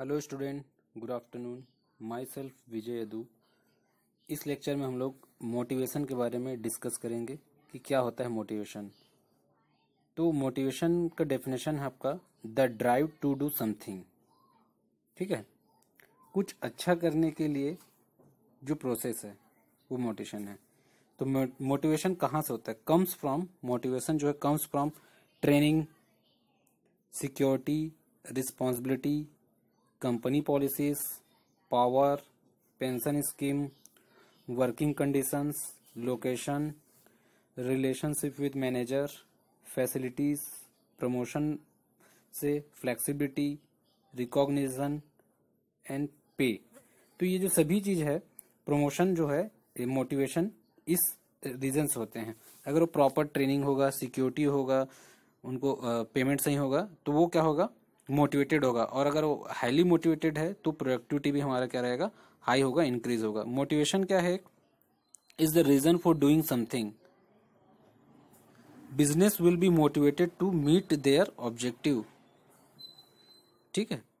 hello student good afternoon myself Vijay Yadu इस lecture में हम लोग मोटिवेशन के बारे में डिस्कस करेंगे कि क्या होता है मोटिवेशन तो मोटिवेशन का डेफिनेशन है आपका the drive to do something ठीक है कुछ अच्छा करने के लिए जो प्रोसेस है वो मोटिवेशन है तो मोटिवेशन कहाँ से होता है कम्स फ्रॉम मोटिवेशन जो है comes from training security responsibility company policies power pension scheme working conditions location relationship with manager facilities promotion से फ्लेक्सिबिलिटी रिकॉग्निशन एंड पे तो ये जो सभी चीज़ है प्रमोशन जो है मोटिवेशन इस रीजन्स होते हैं अगर वो प्रॉपर ट्रेनिंग होगा सिक्योरिटी होगा उनको पेमेंट सही होगा तो वो क्या होगा मोटिवेटेड होगा और अगर वो हाईली मोटिवेटेड है तो प्रोडक्टिविटी भी हमारा क्या रहेगा हाई होगा इंक्रीज होगा मोटिवेशन क्या है is the reason for doing something business will be motivated to meet their objective ठीक है